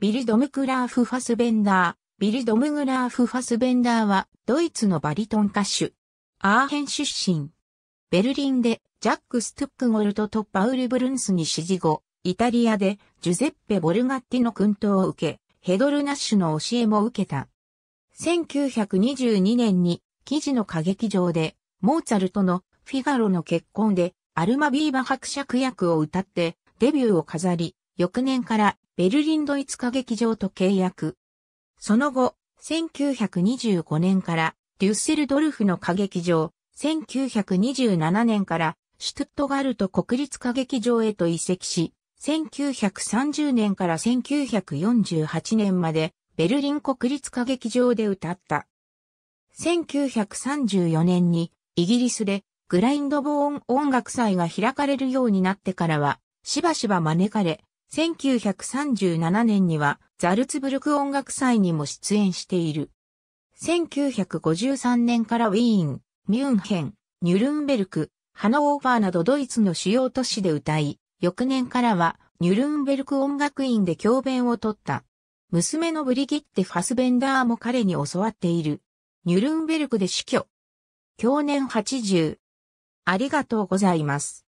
ビルドムクラーフ・ファスベンダー。ビルドムグラーフ・ファスベンダーは、ドイツのバリトン歌手。アーヘン出身。ベルリンで、ジャック・ストゥックゴルトとパウル・ブルンスに指示後、イタリアで、ジュゼッペ・ボルガッティの訓導を受け、ヘドルナッシュの教えも受けた。1922年に、記事の歌劇場で、モーツァルトのフィガロの結婚で、アルマビーバ伯爵役を歌って、デビューを飾り、翌年からベルリンドイツ歌劇場と契約。その後、1925年からデュッセルドルフの歌劇場、1927年からシュトゥットガルト国立歌劇場へと移籍し、1930年から1948年までベルリン国立歌劇場で歌った。1934年にイギリスでグラインドボーン音楽祭が開かれるようになってからはしばしば招かれ1937年にはザルツブルク音楽祭にも出演している。1953年からウィーン、ミュンヘン、ニュルンベルク、ハノーファーなどドイツの主要都市で歌い、翌年からはニュルンベルク音楽院で教鞭を取った。娘のブリギッテ・ファスベンダーも彼に教わっている。ニュルンベルクで死去。去年80。ありがとうございます。